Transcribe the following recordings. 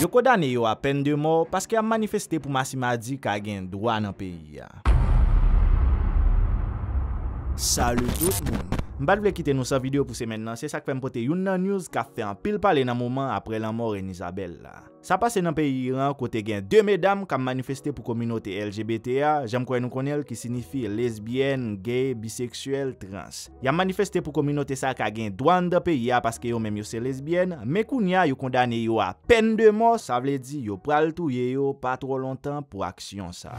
Yo kodane yo apen de mo paske a manifeste pou masi maji ka gen dwa nan peyi ya. Salute moun. Mbade vle kite nou sa video pou se men nan, se sak fe mpote yon nan news ka fe an pil pale nan mouman apre lan mor en Isabelle la. Sa pase nan peyi Iran kote gen 2 medam kam manifeste pou kominote LGBT ya, jen mkoy nou konel ki sinifi lesbien, gay, biseksuel, trans. Ya manifeste pou kominote sa ka gen 2 an da peyi ya paske yo menm yo se lesbien, mekoun ya yo kondane yo a pen de mo sa vle di yo pral tou ye yo pa tro lontan pou aksyon sa.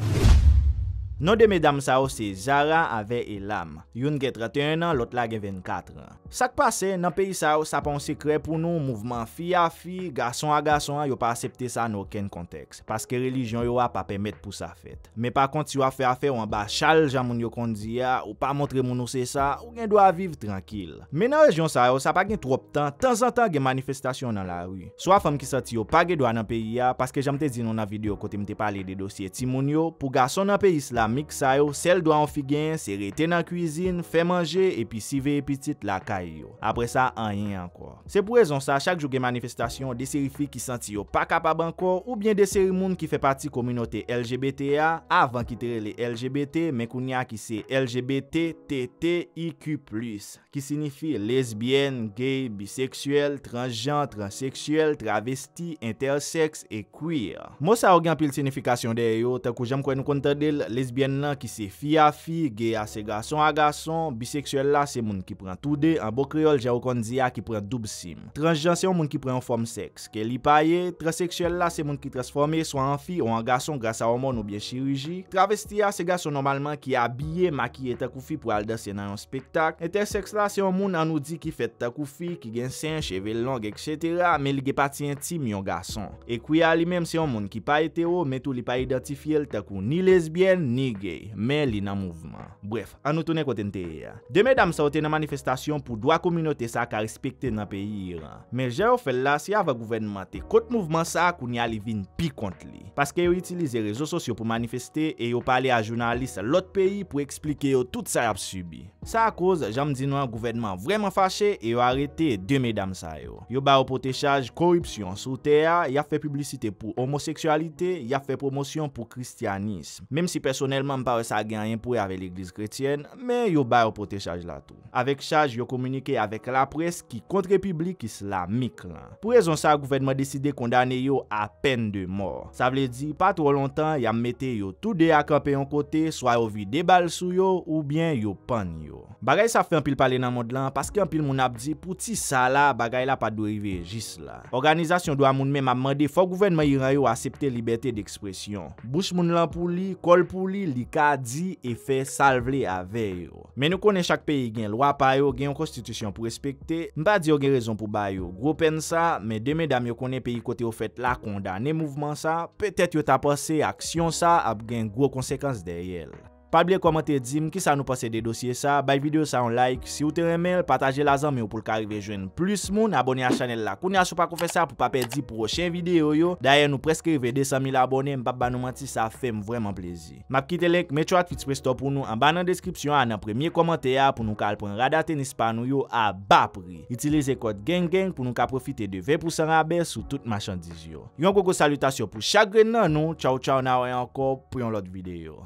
Non de medam sa ou se zara ave elam. Yon gen 31 nan, lot la gen 24 nan. Sak pase, nan peyi sa ou sa pa on sekre pou nou mouvman fi a fi, gason a gason a, yo pa asepte sa nan orken konteks. Paske religion yo a pa pemet pou sa fet. Me pa kont si yo a fe a fe, wan ba chal jan moun yo kondi ya, ou pa montre moun ou se sa, ou gen do a viv tranquil. Men nan rejon sa ou sa pa gen trop tan, tan san tan gen manifestasyon nan la ou. So a fem ki sa ti yo pa gen do a nan peyi ya, paske jan mte zin nou nan video kote mte pale de dosye ti moun yo, pou gason nan peyi islam, mik sa yo, sel do an fi gen, se reten nan kouzin, fe manje, epi si ve epi tit la ka yo. Apre sa, an yen anko. Se pou rezon sa, chak jou gen manifestasyon, de seri fi ki santi yo pa kapab anko, ou bien de seri moun ki fe pati kominote LGBT ya, avan ki tre le LGBT, men kou niya ki se LGBT TTIQ plus, ki sinifi lesbien, gay, biseksuel, transgen, transeksuel, travesti, intersex, e queer. Mo sa o gen pil sinifikasyon de yo, ta kou jem kwen nou konta del lesbien gen nan ki se fi a fi, ge a se gason a gason, biseksuel la se moun ki pran toude, an bokreol ja ou kondiya ki pran doubsim. Transgen se yon moun ki pran yon form seks, ke li paye, transeksuel la se moun ki transforme so an fi ou an gason grasa omon ou bien chiriji, travesti a se gason normalman ki abye, makiye takou fi pou al dasye nan yon spektak, eten seks la se yon moun an ou di ki fet takou fi, ki gen sen, cheve long, etc, men li gepatien tim yon gason. E kwi a li menm se yon moun ki paye te o, men tou li paye dati fiel takou ni lesbien, ni gey, men li nan mouvman. Bref, an nou tounen kote nteye. De medam sa wote nan manifestasyon pou dwa kominote sa ka respekte nan peyi Iran. Men jè ou fèl la, si ya va gouvèdman te kote mouvman sa, koun ya li vin pi kont li. Paske yo itilize rezo sosyo pou manifesté e yo pale a jounalist lot peyi pou eksplike yo tout sa ap subi. Sa a koz, janm di nou an gouvèdman vreman fache e yo arete de medam sa yo. Yo ba ou pote chaj korupsyon sou teya, ya fè publisite pou homoseksualite, ya fè promosyon pou kristianisme. Mem si person Mpare sa gen yon pou yave l'iglis kretyen Men yo bayo pote chaj la tou Avek chaj yo komunike avek la pres Ki kontre publik is la mik lan Pou rezon sa, gouvenman deside kondane yo A pen de mor Sa vle di, pa tro lontan, yam mete yo Tout de akampe yon kote, swa yo vi De bal sou yo, ou bien yo pan yo Bagay sa fe anpil pale nan mod lan Paske anpil moun ap di, pouti sa la Bagay la pa dorive jis la Organizasyon do a moun men mamande, fok gouvenman Yiranyo asepte liberté de ekspresyon Bouch moun lan pou li, kol pou li li ka di e fe salve li ave yo. Men nou konen chak peyi gen lwa pa yo, gen yon konstitusyon pou respekte, mba di yo gen rezon pou ba yo. Gro pen sa, men demen dam yo konen peyi kote yo fet la konda, ne mouvman sa, petet yo tapase aksyon sa, ap gen gro konsekans dey el. Pa bile komante di m ki sa nou pase de dosye sa. Bay videyo sa yon like, si ou te remel, pataje la zan me ou pou l ka rive jwen plus moun. Abone a chanel la kouni a sou pa konfesa pou pa pe di prochen videyo yo. Daye nou preskrive 200,000 abonem, pap banou mati sa fe m vreman plezi. Map kite lenk, me chwa tweet presto pou nou an banan deskripsyon an an premye komante ya pou nou kalpon radate nispa nou yo a bapri. Itilize kote gen genk pou nou ka profite de 20% rabe sou tout machandij yo. Yon koko salutasyon pou chagre nan nou, chow chow na wè anko pou yon lot videyo.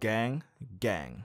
gang, gang.